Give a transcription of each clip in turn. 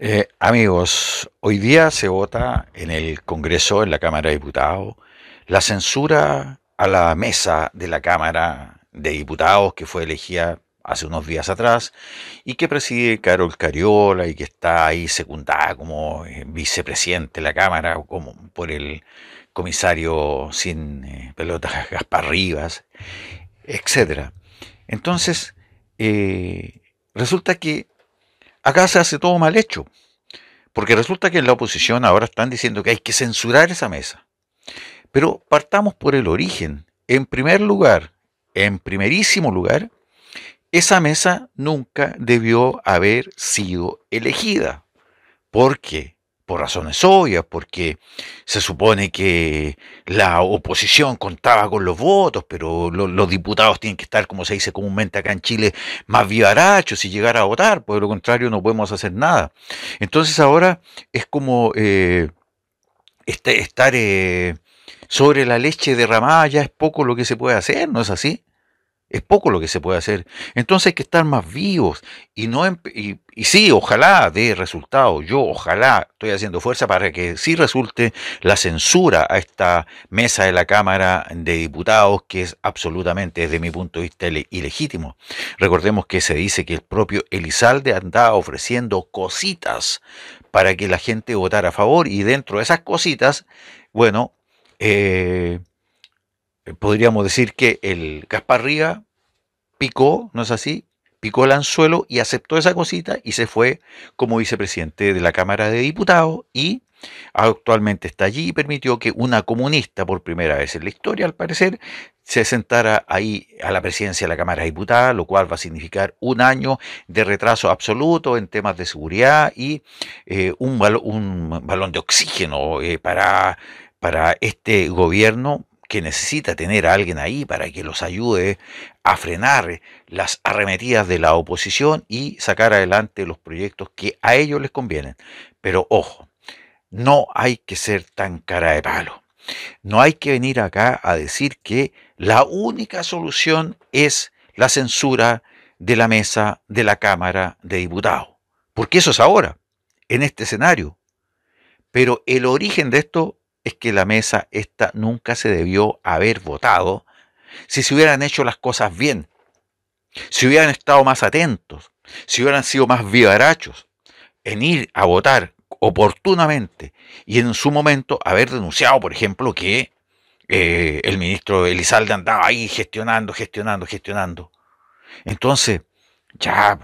Eh, amigos, hoy día se vota en el Congreso, en la Cámara de Diputados, la censura a la mesa de la Cámara de Diputados que fue elegida hace unos días atrás y que preside Carol Cariola y que está ahí secundada como eh, vicepresidente de la Cámara como por el comisario sin eh, pelotas Gaspar Rivas, etc. Entonces, resulta que acá se hace todo mal hecho. Porque resulta que en la oposición ahora están diciendo que hay que censurar esa mesa. Pero partamos por el origen. En primer lugar, en primerísimo lugar, esa mesa nunca debió haber sido elegida. Porque por razones obvias, porque se supone que la oposición contaba con los votos, pero los diputados tienen que estar, como se dice comúnmente acá en Chile, más vivarachos y llegar a votar, por pues, lo contrario no podemos hacer nada. Entonces ahora es como eh, este, estar eh, sobre la leche derramada, ya es poco lo que se puede hacer, ¿no es así? Es poco lo que se puede hacer. Entonces hay que estar más vivos y no y, sí, ojalá dé resultado. Yo ojalá estoy haciendo fuerza para que sí resulte la censura a esta mesa de la Cámara de Diputados que es absolutamente desde mi punto de vista ilegítimo. Recordemos que se dice que el propio Elizalde andaba ofreciendo cositas para que la gente votara a favor y dentro de esas cositas, bueno, eh, eh, podríamos decir que el Gasparriga picó, ¿no es así? Picó el anzuelo y aceptó esa cosita y se fue como vicepresidente de la Cámara de Diputados y actualmente está allí y permitió que una comunista, por primera vez en la historia al parecer, se sentara ahí a la presidencia de la Cámara de Diputados, lo cual va a significar un año de retraso absoluto en temas de seguridad y eh, un, balón de oxígeno eh, para, para este gobierno que necesita tener a alguien ahí para que los ayude a frenar las arremetidas de la oposición y sacar adelante los proyectos que a ellos les convienen. Pero ojo, no hay que ser tan cara de palo. No hay que venir acá a decir que la única solución es la censura de la mesa de la Cámara de Diputados. Porque eso es ahora, en este escenario. Pero el origen de esto es que la mesa esta nunca se debió haber votado si se hubieran hecho las cosas bien, si hubieran estado más atentos, si hubieran sido más vivarachos en ir a votar oportunamente y en su momento haber denunciado, por ejemplo, que eh, el ministro Elizalde andaba ahí gestionando, gestionando, gestionando. Entonces, ya,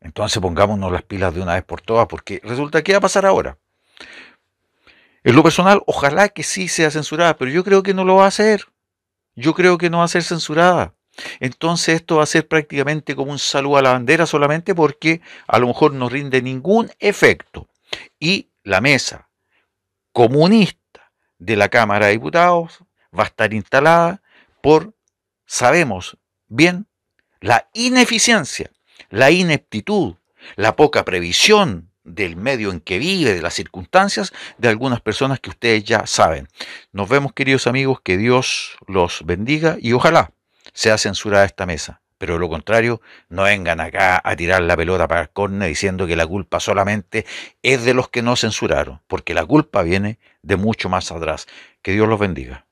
entonces pongámonos las pilas de una vez por todas, porque resulta que va a pasar ahora. En lo personal, ojalá que sí sea censurada, pero yo creo que no lo va a hacer. Yo creo que no va a ser censurada. Entonces esto va a ser prácticamente como un saludo a la bandera solamente porque a lo mejor no rinde ningún efecto. Y la mesa comunista de la Cámara de Diputados va a estar instalada por, sabemos bien, la ineficiencia, la ineptitud, la poca previsión del medio en que vive, de las circunstancias de algunas personas que ustedes ya saben. Nos vemos queridos amigos, que Dios los bendiga y ojalá sea censurada esta mesa. Pero de lo contrario, no vengan acá a tirar la pelota para el diciendo que la culpa solamente es de los que no censuraron, porque la culpa viene de mucho más atrás. Que Dios los bendiga.